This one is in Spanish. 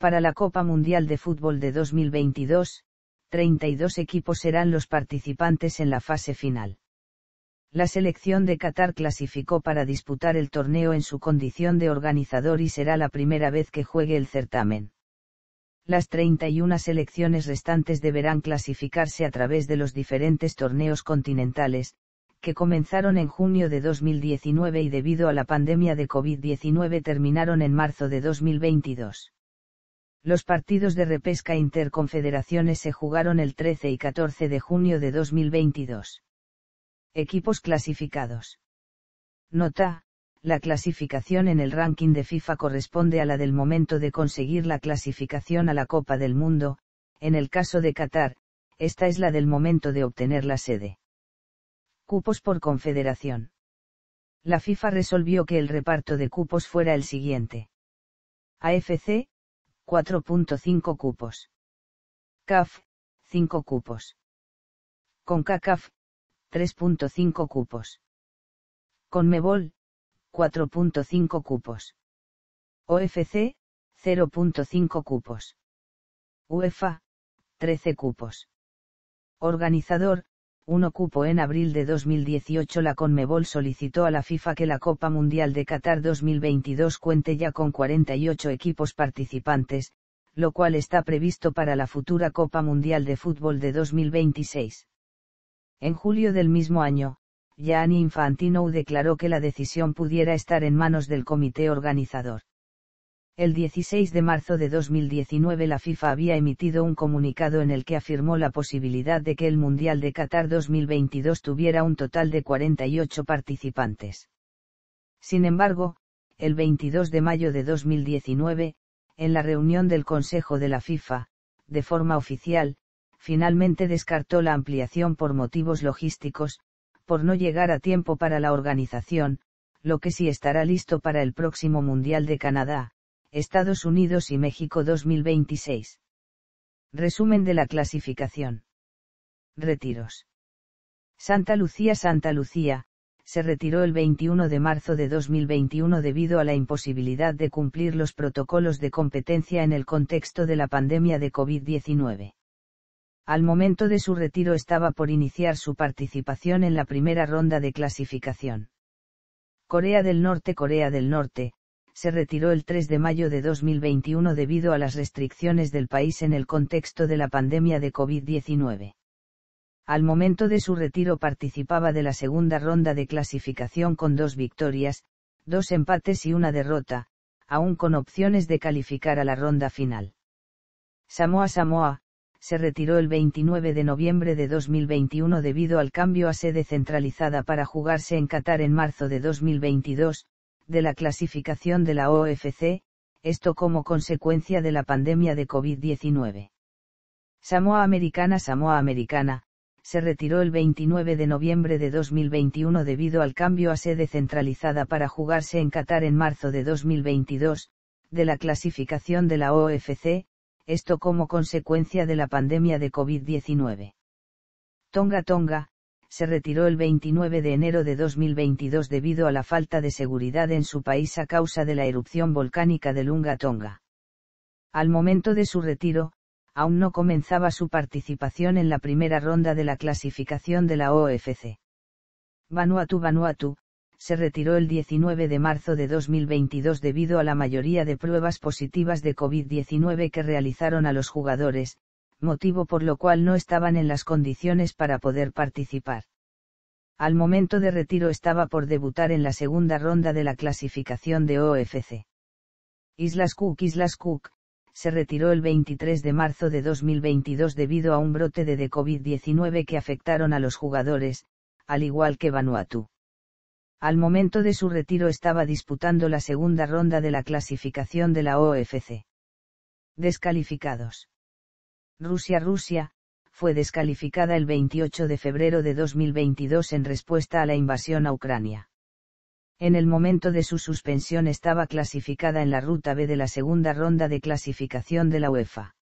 Para la Copa Mundial de Fútbol de 2022, 32 equipos serán los participantes en la fase final. La selección de Qatar clasificó para disputar el torneo en su condición de organizador y será la primera vez que juegue el certamen. Las 31 selecciones restantes deberán clasificarse a través de los diferentes torneos continentales, que comenzaron en junio de 2019 y debido a la pandemia de COVID-19 terminaron en marzo de 2022. Los partidos de repesca interconfederaciones se jugaron el 13 y 14 de junio de 2022. Equipos clasificados. Nota, la clasificación en el ranking de FIFA corresponde a la del momento de conseguir la clasificación a la Copa del Mundo, en el caso de Qatar, esta es la del momento de obtener la sede. Cupos por confederación. La FIFA resolvió que el reparto de cupos fuera el siguiente. AFC, 4.5 cupos. CAF, 5 cupos. Con CACAF, 3.5 cupos. Con MEBOL, 4.5 cupos. OFC, 0.5 cupos. UEFA, 13 cupos. Organizador, un ocupo en abril de 2018 la Conmebol solicitó a la FIFA que la Copa Mundial de Qatar 2022 cuente ya con 48 equipos participantes, lo cual está previsto para la futura Copa Mundial de Fútbol de 2026. En julio del mismo año, Gianni Infantino declaró que la decisión pudiera estar en manos del comité organizador. El 16 de marzo de 2019 la FIFA había emitido un comunicado en el que afirmó la posibilidad de que el Mundial de Qatar 2022 tuviera un total de 48 participantes. Sin embargo, el 22 de mayo de 2019, en la reunión del Consejo de la FIFA, de forma oficial, finalmente descartó la ampliación por motivos logísticos, por no llegar a tiempo para la organización, lo que sí estará listo para el próximo Mundial de Canadá, Estados Unidos y México 2026. Resumen de la clasificación. Retiros. Santa Lucía Santa Lucía, se retiró el 21 de marzo de 2021 debido a la imposibilidad de cumplir los protocolos de competencia en el contexto de la pandemia de COVID-19. Al momento de su retiro estaba por iniciar su participación en la primera ronda de clasificación. Corea del Norte Corea del Norte, se retiró el 3 de mayo de 2021 debido a las restricciones del país en el contexto de la pandemia de COVID-19. Al momento de su retiro participaba de la segunda ronda de clasificación con dos victorias, dos empates y una derrota, aún con opciones de calificar a la ronda final. Samoa Samoa, se retiró el 29 de noviembre de 2021 debido al cambio a sede centralizada para jugarse en Qatar en marzo de 2022, de la clasificación de la OFC, esto como consecuencia de la pandemia de COVID-19. Samoa Americana Samoa Americana, se retiró el 29 de noviembre de 2021 debido al cambio a sede centralizada para jugarse en Qatar en marzo de 2022, de la clasificación de la OFC, esto como consecuencia de la pandemia de COVID-19. Tonga Tonga, se retiró el 29 de enero de 2022 debido a la falta de seguridad en su país a causa de la erupción volcánica de Lunga Tonga. Al momento de su retiro, aún no comenzaba su participación en la primera ronda de la clasificación de la OFC. Vanuatu Vanuatu, se retiró el 19 de marzo de 2022 debido a la mayoría de pruebas positivas de COVID-19 que realizaron a los jugadores, motivo por lo cual no estaban en las condiciones para poder participar. Al momento de retiro estaba por debutar en la segunda ronda de la clasificación de OFC. Islas Cook Islas Cook, se retiró el 23 de marzo de 2022 debido a un brote de, COVID-19 que afectaron a los jugadores, al igual que Vanuatu. Al momento de su retiro estaba disputando la segunda ronda de la clasificación de la OFC. Descalificados. Rusia Rusia, fue descalificada el 28 de febrero de 2022 en respuesta a la invasión a Ucrania. En el momento de su suspensión estaba clasificada en la ruta B de la segunda ronda de clasificación de la UEFA.